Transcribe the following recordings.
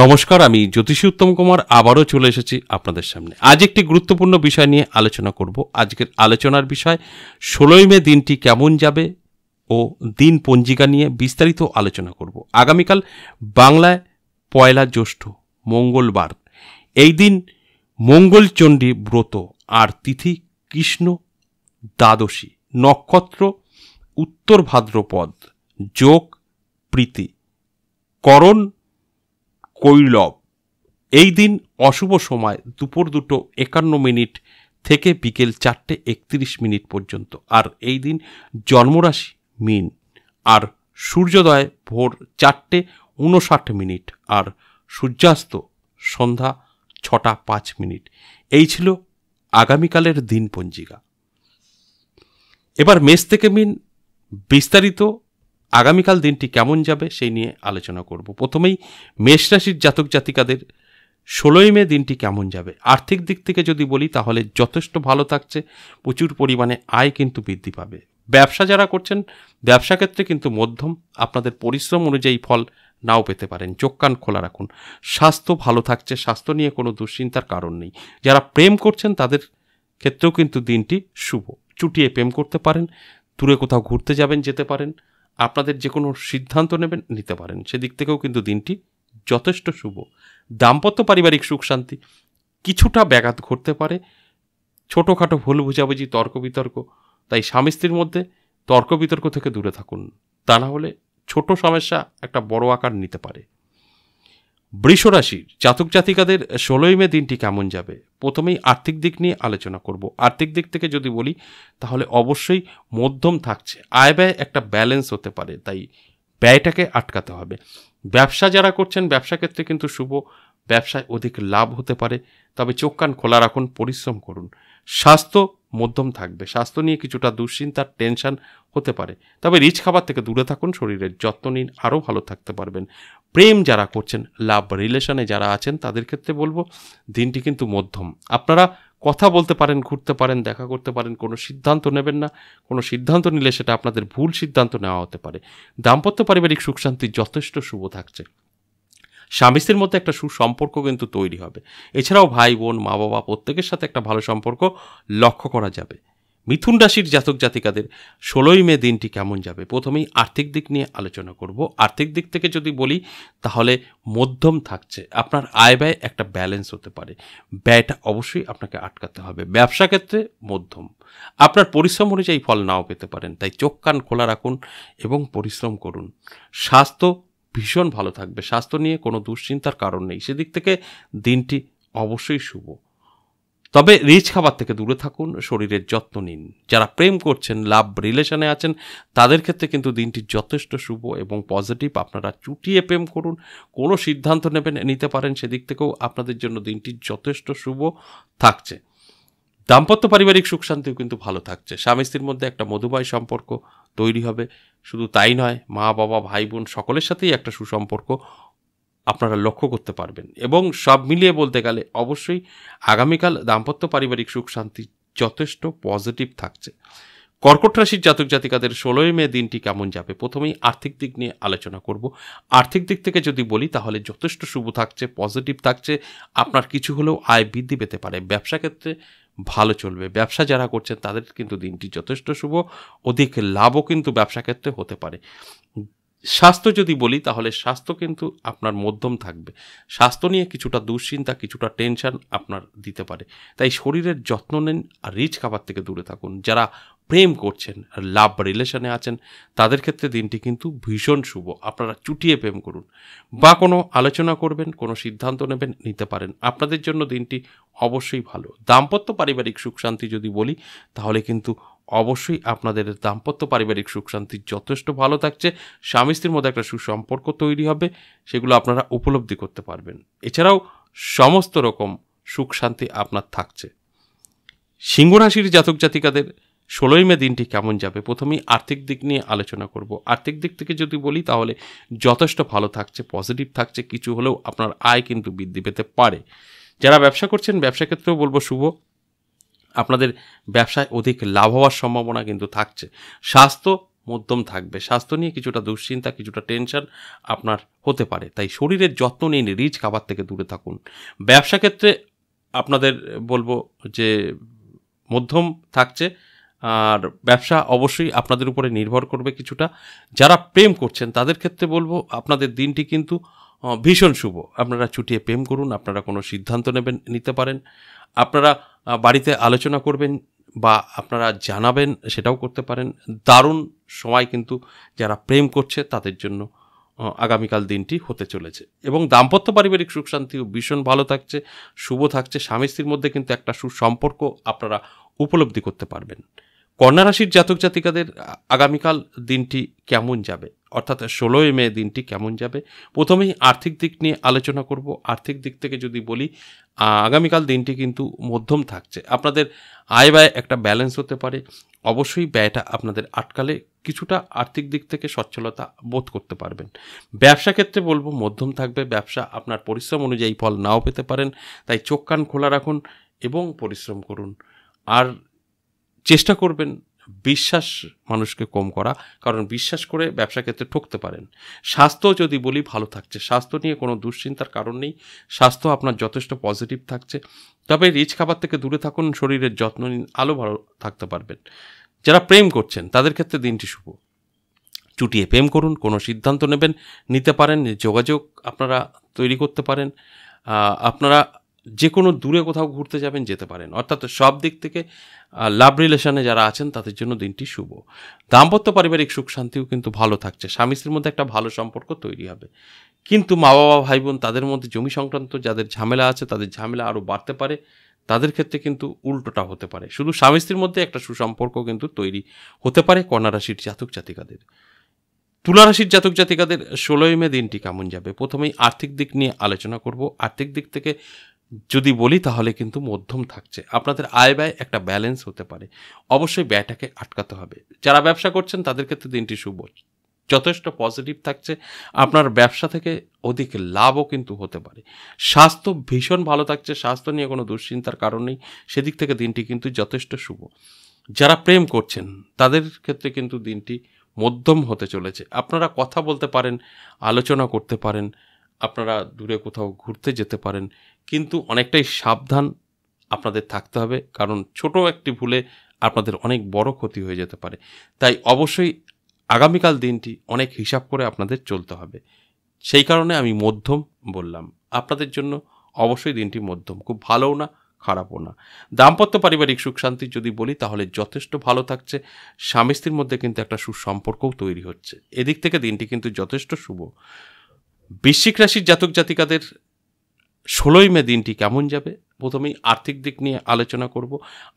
নমস্কার আমি জ্যোতিষী উত্তম কুমার আবারও চলে এসেছি আপনাদের সামনে আজ একটি গুরুত্বপূর্ণ বিষয় নিয়ে আলোচনা করব আজকের আলোচনার বিষয় ষোলোই মে দিনটি কেমন যাবে ও দিন পঞ্জিকা নিয়ে বিস্তারিত আলোচনা করব আগামীকাল বাংলায় পয়লা জ্যৈষ্ঠ মঙ্গলবার এই দিন মঙ্গলচণ্ডী ব্রত আর তিথি কৃষ্ণ দ্বাদশী নক্ষত্র উত্তর ভাদ্রপদ যোগ প্রীতি করণ কৈলব এই দিন অশুভ সময় দুপুর দুটো একান্ন মিনিট থেকে বিকেল চারটে একত্রিশ মিনিট পর্যন্ত আর এই দিন জন্মরাশি মিন আর সূর্যোদয় ভোর চারটে উনষাট মিনিট আর সূর্যাস্ত সন্ধ্যা ছটা পাঁচ মিনিট এই ছিল আগামীকালের দিন পঞ্জিকা এবার মেষ থেকে মিন বিস্তারিত আগামীকাল দিনটি কেমন যাবে সেই নিয়ে আলোচনা করব প্রথমেই মেষ রাশির জাতক জাতিকাদের ষোলোই মে দিনটি কেমন যাবে আর্থিক দিক থেকে যদি বলি তাহলে যথেষ্ট ভালো থাকছে প্রচুর পরিমাণে আয় কিন্তু বৃদ্ধি পাবে ব্যবসা যারা করছেন ব্যবসা ক্ষেত্রে কিন্তু মধ্যম আপনাদের পরিশ্রম অনুযায়ী ফল নাও পেতে পারেন চোখ কান খোলা রাখুন স্বাস্থ্য ভালো থাকছে স্বাস্থ্য নিয়ে কোনো দুশ্চিন্তার কারণ নেই যারা প্রেম করছেন তাদের ক্ষেত্রেও কিন্তু দিনটি শুভ চুটিয়ে প্রেম করতে পারেন দূরে কোথাও ঘুরতে যাবেন যেতে পারেন আপনাদের যে কোনো সিদ্ধান্ত নেবেন নিতে পারেন সেদিক থেকেও কিন্তু দিনটি যথেষ্ট শুভ দাম্পত্য পারিবারিক সুখ শান্তি কিছুটা ব্যাঘাত ঘটতে পারে ছোটোখাটো ভুল বুঝাবুঝি তর্ক বিতর্ক তাই স্বামী স্ত্রীর মধ্যে তর্ক বিতর্ক থেকে দূরে থাকুন তা না হলে ছোট সমস্যা একটা বড় আকার নিতে পারে বৃষরাশির জাতক জাতিকাদের ষোলোই মে দিনটি কেমন যাবে প্রথমেই আর্থিক দিক নিয়ে আলোচনা করব আর্থিক দিক থেকে যদি বলি তাহলে অবশ্যই মধ্যম থাকছে আয় ব্যয় একটা ব্যালেন্স হতে পারে তাই ব্যয়টাকে আটকাতে হবে ব্যবসা যারা করছেন ব্যবসা ক্ষেত্রে কিন্তু শুভ ব্যবসায় অধিক লাভ হতে পারে তবে চোখ কান খোলা রাখুন পরিশ্রম করুন স্বাস্থ্য মধ্যম থাকবে স্বাস্থ্য নিয়ে কিছুটা দুশ্চিন্তার টেনশন হতে পারে তবে রিচ খাবার থেকে দূরে থাকুন শরীরের যত্ন নিন আরও ভালো থাকতে পারবেন প্রেম যারা করছেন লাভ রিলেশনে যারা আছেন তাদের ক্ষেত্রে বলবো দিনটি কিন্তু মধ্যম আপনারা কথা বলতে পারেন ঘুরতে পারেন দেখা করতে পারেন কোনো সিদ্ধান্ত নেবেন না কোনো সিদ্ধান্ত নিলে সেটা আপনাদের ভুল সিদ্ধান্ত নেওয়া হতে পারে দাম্পত্য পারিবারিক সুখ শান্তি যথেষ্ট শুভ থাকছে স্বামী স্ত্রীর মধ্যে একটা সুসম্পর্ক কিন্তু তৈরি হবে এছাড়াও ভাই বোন মা বাবা প্রত্যেকের সাথে একটা ভালো সম্পর্ক লক্ষ্য করা যাবে মিথুন রাশির জাতক জাতিকাদের ষোলোই মে দিনটি কেমন যাবে প্রথমেই আর্থিক দিক নিয়ে আলোচনা করব আর্থিক দিক থেকে যদি বলি তাহলে মধ্যম থাকছে আপনার আয় ব্যয় একটা ব্যালেন্স হতে পারে ব্যয়টা অবশ্যই আপনাকে আটকাতে হবে ব্যবসা ক্ষেত্রে মধ্যম আপনার পরিশ্রম অনুযায়ী ফল নাও পেতে পারেন তাই চোখ কান খোলা রাখুন এবং পরিশ্রম করুন স্বাস্থ্য ভীষণ ভালো থাকবে স্বাস্থ্য নিয়ে কোনো দুশ্চিন্তার কারণ নেই সেদিক থেকে দিনটি অবশ্যই শুভ তবে রিচ খাবার থেকে দূরে থাকুন শরীরের যত্ন নিন যারা প্রেম করছেন লাভ রিলেশনে আছেন তাদের ক্ষেত্রে কিন্তু দিনটি যথেষ্ট শুভ এবং পজিটিভ আপনারা চুটিয়ে প্রেম করুন কোনো সিদ্ধান্ত নেবেন নিতে পারেন সেদিক থেকেও আপনাদের জন্য দিনটি যথেষ্ট শুভ থাকছে দাম্পত্য পারিবারিক সুখ শান্তিও কিন্তু ভালো থাকছে স্বামী স্ত্রীর মধ্যে একটা মধুময় সম্পর্ক তৈরি হবে শুধু তাই নয় মা বাবা ভাই বোন সকলের সাথেই একটা সুসম্পর্ক আপনারা লক্ষ্য করতে পারবেন এবং সব মিলিয়ে বলতে গেলে অবশ্যই আগামীকাল দাম্পত্য পারিবারিক সুখ শান্তি যথেষ্ট পজিটিভ থাকছে কর্কট রাশির জাতক জাতিকাদের ষোলোই মে দিনটি কেমন যাবে প্রথমেই আর্থিক দিক নিয়ে আলোচনা করব আর্থিক দিক থেকে যদি বলি তাহলে যথেষ্ট শুভ থাকছে পজিটিভ থাকছে আপনার কিছু হলেও আয় বৃদ্ধি পেতে পারে ব্যবসা ক্ষেত্রে ভালো চলবে ব্যবসা যারা করছেন তাদের কিন্তু দিনটি যথেষ্ট শুভ অধিক লাভও কিন্তু ব্যবসা ক্ষেত্রে হতে পারে স্বাস্থ্য যদি বলি তাহলে স্বাস্থ্য কিন্তু আপনার মধ্যম থাকবে স্বাস্থ্য নিয়ে কিছুটা দুশ্চিন্তা কিছুটা টেনশন আপনার দিতে পারে তাই শরীরের যত্ন নিন আর রিচ খাবার থেকে দূরে থাকুন যারা প্রেম করছেন লাভ রিলেশনে আছেন তাদের ক্ষেত্রে দিনটি কিন্তু ভীষণ শুভ আপনারা চুটিয়ে প্রেম করুন বা কোনো আলোচনা করবেন কোনো সিদ্ধান্ত নেবেন নিতে পারেন আপনাদের জন্য দিনটি অবশ্যই ভালো দাম্পত্য পারিবারিক সুখ শান্তি যদি বলি তাহলে কিন্তু অবশ্যই আপনাদের দাম্পত্য পারিবারিক সুখ শান্তি যথেষ্ট ভালো থাকছে স্বামী স্ত্রীর মধ্যে একটা সুসম্পর্ক তৈরি হবে সেগুলো আপনারা উপলব্ধি করতে পারবেন এছাড়াও সমস্ত রকম সুখ শান্তি আপনার থাকছে সিংহ রাশির জাতক জাতিকাদের ষোলোই মে দিনটি কেমন যাবে প্রথমেই আর্থিক দিক নিয়ে আলোচনা করব আর্থিক দিক থেকে যদি বলি তাহলে যথেষ্ট ভালো থাকছে পজিটিভ থাকছে কিছু হলেও আপনার আয় কিন্তু বৃদ্ধি পেতে পারে যারা ব্যবসা করছেন ব্যবসা ক্ষেত্রেও বলবো শুভ আপনাদের ব্যবসায় অধিক লাভ হওয়ার সম্ভাবনা কিন্তু থাকছে স্বাস্থ্য মধ্যম থাকবে স্বাস্থ্য নিয়ে কিছুটা দুশ্চিন্তা কিছুটা টেনশন আপনার হতে পারে তাই শরীরের যত্ন নিন রিচ খাবার থেকে দূরে থাকুন ব্যবসা ক্ষেত্রে আপনাদের বলবো যে মধ্যম থাকছে আর ব্যবসা অবশ্যই আপনাদের উপরে নির্ভর করবে কিছুটা যারা প্রেম করছেন তাদের ক্ষেত্রে বলবো আপনাদের দিনটি কিন্তু ভীষণ শুভ আপনারা ছুটিয়ে প্রেম করুন আপনারা কোনো সিদ্ধান্ত নেবেন নিতে পারেন আপনারা বাড়িতে আলোচনা করবেন বা আপনারা জানাবেন সেটাও করতে পারেন দারুণ সময় কিন্তু যারা প্রেম করছে তাদের জন্য আগামীকাল দিনটি হতে চলেছে এবং দাম্পত্য পারিবারিক সুখ শান্তিও ভীষণ ভালো থাকছে শুভ থাকছে স্বামী স্ত্রীর মধ্যে কিন্তু একটা সুসম্পর্ক আপনারা উপলব্ধি করতে পারবেন কন্যা রাশির জাতক জাতিকাদের আগামীকাল দিনটি কেমন যাবে অর্থাৎ ষোলোই মে দিনটি কেমন যাবে প্রথমেই আর্থিক দিক নিয়ে আলোচনা করব আর্থিক দিক থেকে যদি বলি আগামীকাল দিনটি কিন্তু মধ্যম থাকছে আপনাদের আয় ব্যয় একটা ব্যালেন্স হতে পারে অবশ্যই ব্যয়টা আপনাদের আটকালে কিছুটা আর্থিক দিক থেকে সচ্ছলতা বোধ করতে পারবেন ব্যবসা ক্ষেত্রে বলবো মধ্যম থাকবে ব্যবসা আপনার পরিশ্রম অনুযায়ী ফল নাও পেতে পারেন তাই চোখ কান খোলা রাখুন এবং পরিশ্রম করুন আর চেষ্টা করবেন বিশ্বাস মানুষকে কম করা কারণ বিশ্বাস করে ব্যবসা ক্ষেত্রে ঠকতে পারেন স্বাস্থ্য যদি বলি ভালো থাকছে স্বাস্থ্য নিয়ে কোনো দুশ্চিন্তার কারণ নেই স্বাস্থ্য আপনার যথেষ্ট পজিটিভ থাকছে তবে রিচ খাবার থেকে দূরে থাকুন শরীরের যত্ন নিন আলো ভালো থাকতে পারবেন যারা প্রেম করছেন তাদের ক্ষেত্রে দিনটি শুভ চুটিয়ে প্রেম করুন কোনো সিদ্ধান্ত নেবেন নিতে পারেন যোগাযোগ আপনারা তৈরি করতে পারেন আপনারা যে কোনো দূরে কোথাও ঘুরতে যাবেন যেতে পারেন অর্থাৎ সব দিক থেকে লাভ রিলেশনে যারা আছেন তাদের জন্য দিনটি শুভ দাম্পত্য পারিবারিক সুখ শান্তিও কিন্তু ভালো থাকছে স্বামী স্ত্রীর মধ্যে একটা ভালো সম্পর্ক তৈরি হবে কিন্তু মা বাবা ভাই বোন তাদের মধ্যে জমি সংক্রান্ত যাদের ঝামেলা আছে তাদের ঝামেলা আরও বাড়তে পারে তাদের ক্ষেত্রে কিন্তু উল্টোটা হতে পারে শুধু স্বামী স্ত্রীর মধ্যে একটা সুসম্পর্ক কিন্তু তৈরি হতে পারে রাশির জাতক জাতিকাদের তুলারাশির জাতক জাতিকাদের ষোলোই মে দিনটি কেমন যাবে প্রথমেই আর্থিক দিক নিয়ে আলোচনা করব আর্থিক দিক থেকে যদি বলি তাহলে কিন্তু মধ্যম থাকছে আপনাদের আয় ব্যয় একটা ব্যালেন্স হতে পারে অবশ্যই ব্যয়টাকে আটকাতে হবে যারা ব্যবসা করছেন তাদের ক্ষেত্রে দিনটি শুভ যথেষ্ট পজিটিভ থাকছে আপনার ব্যবসা থেকে অধিক লাভও কিন্তু হতে পারে স্বাস্থ্য ভীষণ ভালো থাকছে স্বাস্থ্য নিয়ে কোনো দুশ্চিন্তার কারণ নেই সেদিক থেকে দিনটি কিন্তু যথেষ্ট শুভ যারা প্রেম করছেন তাদের ক্ষেত্রে কিন্তু দিনটি মধ্যম হতে চলেছে আপনারা কথা বলতে পারেন আলোচনা করতে পারেন আপনারা দূরে কোথাও ঘুরতে যেতে পারেন কিন্তু অনেকটাই সাবধান আপনাদের থাকতে হবে কারণ ছোট একটি ভুলে আপনাদের অনেক বড় ক্ষতি হয়ে যেতে পারে তাই অবশ্যই আগামীকাল দিনটি অনেক হিসাব করে আপনাদের চলতে হবে সেই কারণে আমি মধ্যম বললাম আপনাদের জন্য অবশ্যই দিনটি মধ্যম খুব ভালোও না খারাপও না দাম্পত্য পারিবারিক সুখ শান্তি যদি বলি তাহলে যথেষ্ট ভালো থাকছে স্বামী স্ত্রীর মধ্যে কিন্তু একটা সুসম্পর্কও তৈরি হচ্ছে এদিক থেকে দিনটি কিন্তু যথেষ্ট শুভ বৃশ্চিক রাশির জাতক জাতিকাদের ষোলোই মে দিনটি কেমন যাবে প্রথমেই আর্থিক দিক নিয়ে আলোচনা করব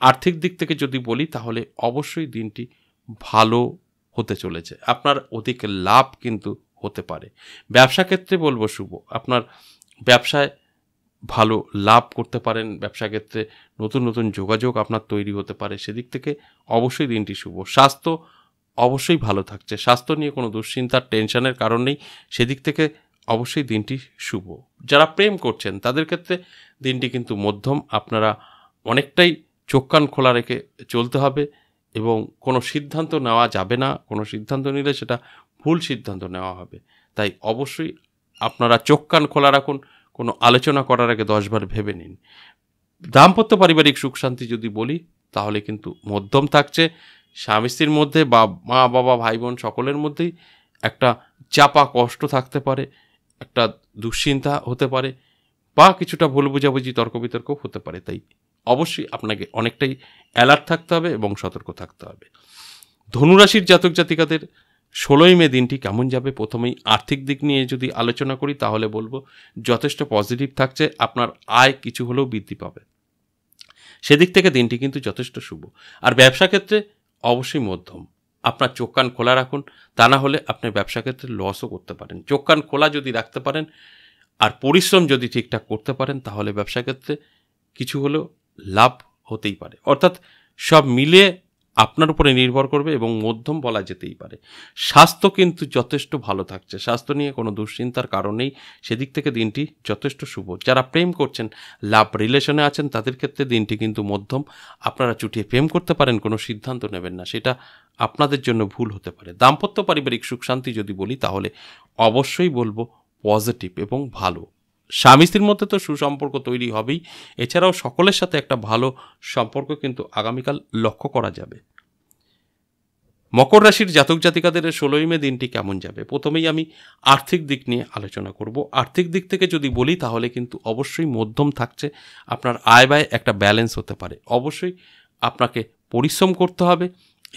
আর্থিক দিক থেকে যদি বলি তাহলে অবশ্যই দিনটি ভালো হতে চলেছে আপনার অধিক লাভ কিন্তু হতে পারে ব্যবসা ক্ষেত্রে বলবো শুভ আপনার ব্যবসায় ভালো লাভ করতে পারেন ব্যবসা ক্ষেত্রে নতুন নতুন যোগাযোগ আপনার তৈরি হতে পারে সেদিক থেকে অবশ্যই দিনটি শুভ স্বাস্থ্য অবশ্যই ভালো থাকছে স্বাস্থ্য নিয়ে কোনো দুশ্চিন্তার টেনশনের কারণ নেই সেদিক থেকে অবশ্যই দিনটি শুভ যারা প্রেম করছেন তাদের ক্ষেত্রে দিনটি কিন্তু মধ্যম আপনারা অনেকটাই চোখ কান খোলা রেখে চলতে হবে এবং কোনো সিদ্ধান্ত নেওয়া যাবে না কোনো সিদ্ধান্ত নিলে সেটা ভুল সিদ্ধান্ত নেওয়া হবে তাই অবশ্যই আপনারা চোখ কান খোলা রাখুন কোনো আলোচনা করার আগে দশবার ভেবে নিন দাম্পত্য পারিবারিক সুখ শান্তি যদি বলি তাহলে কিন্তু মধ্যম থাকছে স্বামী স্ত্রীর মধ্যে বা মা বাবা ভাই বোন সকলের মধ্যেই একটা চাপা কষ্ট থাকতে পারে একটা দুশ্চিন্তা হতে পারে বা কিছুটা ভুল বুঝাবুঝি তর্ক বিতর্ক হতে পারে তাই অবশ্যই আপনাকে অনেকটাই অ্যালার্ট থাকতে হবে এবং সতর্ক থাকতে হবে ধনুরাশির জাতক জাতিকাদের ষোলোই মে দিনটি কেমন যাবে প্রথমেই আর্থিক দিক নিয়ে যদি আলোচনা করি তাহলে বলবো যথেষ্ট পজিটিভ থাকছে আপনার আয় কিছু হলেও বৃদ্ধি পাবে সেদিক থেকে দিনটি কিন্তু যথেষ্ট শুভ আর ব্যবসা ক্ষেত্রে অবশ্যই মধ্যম আপনার চোখ কান খোলা রাখুন তা না হলে আপনার ব্যবসা ক্ষেত্রে লসও করতে পারেন চোখ কান খোলা যদি রাখতে পারেন আর পরিশ্রম যদি ঠিকঠাক করতে পারেন তাহলে ব্যবসা ক্ষেত্রে কিছু হলেও লাভ হতেই পারে অর্থাৎ সব মিলে আপনার উপরে নির্ভর করবে এবং মধ্যম বলা যেতেই পারে স্বাস্থ্য কিন্তু যথেষ্ট ভালো থাকছে স্বাস্থ্য নিয়ে কোনো দুশ্চিন্তার কারণেই সেদিক থেকে দিনটি যথেষ্ট শুভ যারা প্রেম করছেন লাভ রিলেশনে আছেন তাদের ক্ষেত্রে দিনটি কিন্তু মধ্যম আপনারা চুটিয়ে প্রেম করতে পারেন কোনো সিদ্ধান্ত নেবেন না সেটা আপনাদের জন্য ভুল হতে পারে দাম্পত্য পারিবারিক সুখ শান্তি যদি বলি তাহলে অবশ্যই বলবো পজিটিভ এবং ভালো স্বামী স্ত্রীর মধ্যে তো সুসম্পর্ক তৈরি হবেই এছাড়াও সকলের সাথে একটা ভালো সম্পর্ক কিন্তু আগামীকাল লক্ষ্য করা যাবে মকর রাশির জাতক জাতিকাদের ষোলোই মে দিনটি কেমন যাবে প্রথমেই আমি আর্থিক দিক নিয়ে আলোচনা করব আর্থিক দিক থেকে যদি বলি তাহলে কিন্তু অবশ্যই মধ্যম থাকছে আপনার আয় ব্যয় একটা ব্যালেন্স হতে পারে অবশ্যই আপনাকে পরিশ্রম করতে হবে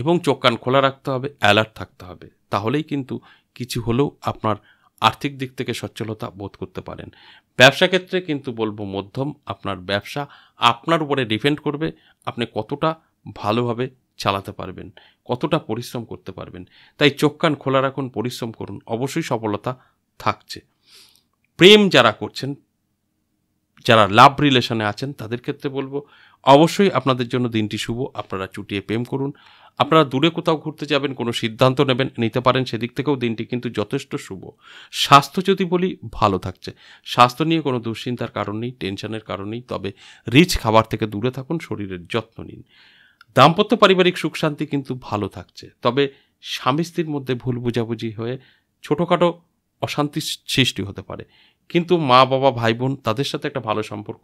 এবং চোখ কান খোলা রাখতে হবে অ্যালার্ট থাকতে হবে তাহলেই কিন্তু কিছু হলেও আপনার আর্থিক দিক থেকে সচ্ছলতা বোধ করতে পারেন ব্যবসা ক্ষেত্রে কিন্তু বলবো মধ্যম আপনার ব্যবসা আপনার উপরে ডিপেন্ড করবে আপনি কতটা ভালোভাবে চালাতে পারবেন কতটা পরিশ্রম করতে পারবেন তাই চোখ কান খোলা রাখুন পরিশ্রম করুন অবশ্যই সফলতা থাকছে প্রেম যারা করছেন যারা লাভ রিলেশনে আছেন তাদের ক্ষেত্রে বলবো অবশ্যই আপনাদের জন্য দিনটি শুভ আপনারা চুটিয়ে প্রেম করুন আপনারা দূরে কোথাও ঘুরতে যাবেন কোনো সিদ্ধান্ত নেবেন নিতে পারেন সেদিক থেকেও দিনটি কিন্তু যথেষ্ট শুভ স্বাস্থ্য যদি বলি ভালো থাকছে স্বাস্থ্য নিয়ে কোনো দুশ্চিন্তার কারণ নেই টেনশনের কারণ নেই তবে রিচ খাবার থেকে দূরে থাকুন শরীরের যত্ন নিন দাম্পত্য পারিবারিক সুখ শান্তি কিন্তু ভালো থাকছে তবে স্বামী স্ত্রীর মধ্যে ভুল বোঝাবুঝি হয়ে ছোটোখাটো অশান্তি সৃষ্টি হতে পারে কিন্তু মা বাবা ভাই বোন তাদের সাথে একটা ভালো সম্পর্ক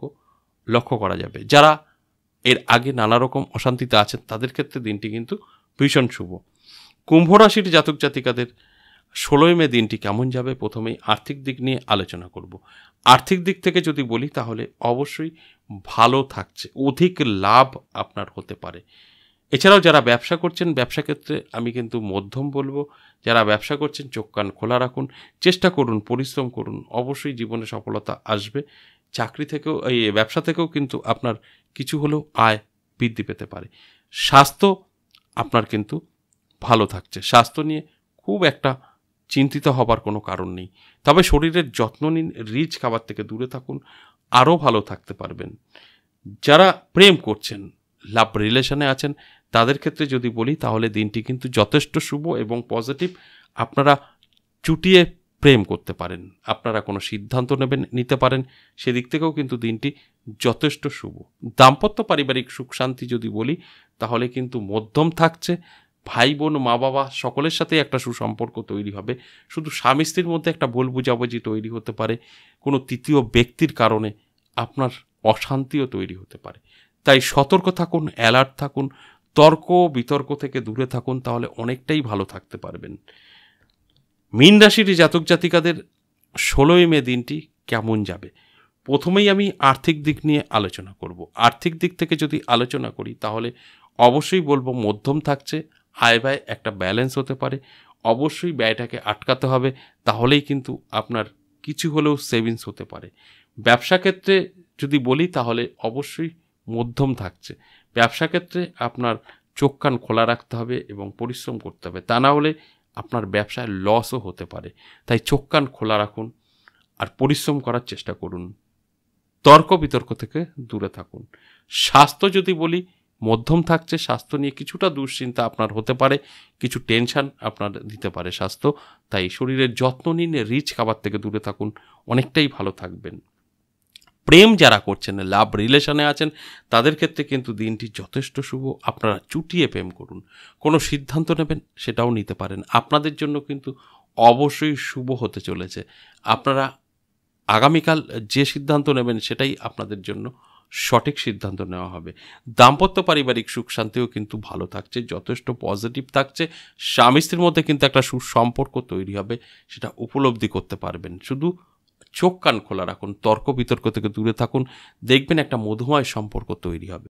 লক্ষ্য করা যাবে যারা এর আগে নানা রকম অশান্তিতে আছেন তাদের ক্ষেত্রে দিনটি কিন্তু ভীষণ শুভ কুম্ভ রাশির জাতক জাতিকাদের ষোলোই মে দিনটি কেমন যাবে প্রথমেই আর্থিক দিক নিয়ে আলোচনা করব আর্থিক দিক থেকে যদি বলি তাহলে অবশ্যই ভালো থাকছে অধিক লাভ আপনার হতে পারে এছাড়াও যারা ব্যবসা করছেন ব্যবসা ক্ষেত্রে আমি কিন্তু মধ্যম বলবো যারা ব্যবসা করছেন চোখ কান খোলা রাখুন চেষ্টা করুন পরিশ্রম করুন অবশ্যই জীবনে সফলতা আসবে চাকরি থেকেও এই ব্যবসা থেকেও কিন্তু আপনার কিছু হলেও আয় বৃদ্ধি পেতে পারে স্বাস্থ্য আপনার কিন্তু ভালো থাকছে স্বাস্থ্য নিয়ে খুব একটা চিন্তিত হবার কোনো কারণ নেই তবে শরীরের যত্ন নিন রিচ খাবার থেকে দূরে থাকুন আরও ভালো থাকতে পারবেন যারা প্রেম করছেন লাভ রিলেশনে আছেন তাদের ক্ষেত্রে যদি বলি তাহলে দিনটি কিন্তু যথেষ্ট শুভ এবং পজিটিভ আপনারা চুটিয়ে প্রেম করতে পারেন আপনারা কোনো সিদ্ধান্ত নেবেন নিতে পারেন সেদিক থেকেও কিন্তু দিনটি যথেষ্ট শুভ দাম্পত্য পারিবারিক সুখ শান্তি যদি বলি তাহলে কিন্তু মধ্যম থাকছে ভাই বোন মা বাবা সকলের সাথেই একটা সুসম্পর্ক তৈরি হবে শুধু স্বামী স্ত্রীর মধ্যে একটা ভুল বুঝাবুঝি তৈরি হতে পারে কোনো তৃতীয় ব্যক্তির কারণে আপনার অশান্তিও তৈরি হতে পারে তাই সতর্ক থাকুন অ্যালার্ট থাকুন তর্ক বিতর্ক থেকে দূরে থাকুন তাহলে অনেকটাই ভালো থাকতে পারবেন মীন রাশির জাতক জাতিকাদের ষোলোই মে দিনটি কেমন যাবে প্রথমেই আমি আর্থিক দিক নিয়ে আলোচনা করব আর্থিক দিক থেকে যদি আলোচনা করি তাহলে অবশ্যই বলবো মধ্যম থাকছে আয় ব্যয় একটা ব্যালেন্স হতে পারে অবশ্যই ব্যয়টাকে আটকাতে হবে তাহলেই কিন্তু আপনার কিছু হলেও সেভিংস হতে পারে ব্যবসা ক্ষেত্রে যদি বলি তাহলে অবশ্যই মধ্যম থাকছে ব্যবসা ক্ষেত্রে আপনার চোখ কান খোলা রাখতে হবে এবং পরিশ্রম করতে হবে তা না হলে আপনার ব্যবসায় লসও হতে পারে তাই চোখ কান খোলা রাখুন আর পরিশ্রম করার চেষ্টা করুন তর্ক বিতর্ক থেকে দূরে থাকুন স্বাস্থ্য যদি বলি মধ্যম থাকছে স্বাস্থ্য নিয়ে কিছুটা দুশ্চিন্তা আপনার হতে পারে কিছু টেনশান আপনার দিতে পারে স্বাস্থ্য তাই শরীরের যত্ন নিন রিচ খাবার থেকে দূরে থাকুন অনেকটাই ভালো থাকবেন প্রেম যারা করছেন লাভ রিলেশনে আছেন তাদের ক্ষেত্রে কিন্তু দিনটি যথেষ্ট শুভ আপনারা চুটিয়ে প্রেম করুন কোনো সিদ্ধান্ত নেবেন সেটাও নিতে পারেন আপনাদের জন্য কিন্তু অবশ্যই শুভ হতে চলেছে আপনারা আগামীকাল যে সিদ্ধান্ত নেবেন সেটাই আপনাদের জন্য সঠিক সিদ্ধান্ত নেওয়া হবে দাম্পত্য পারিবারিক সুখ শান্তিও কিন্তু ভালো থাকছে যথেষ্ট পজিটিভ থাকছে স্বামী স্ত্রীর মধ্যে কিন্তু একটা সুসম্পর্ক তৈরি হবে সেটা উপলব্ধি করতে পারবেন শুধু চোখ কান খোলা রাখুন তর্ক বিতর্ক থেকে দূরে থাকুন দেখবেন একটা মধুময় সম্পর্ক তৈরি হবে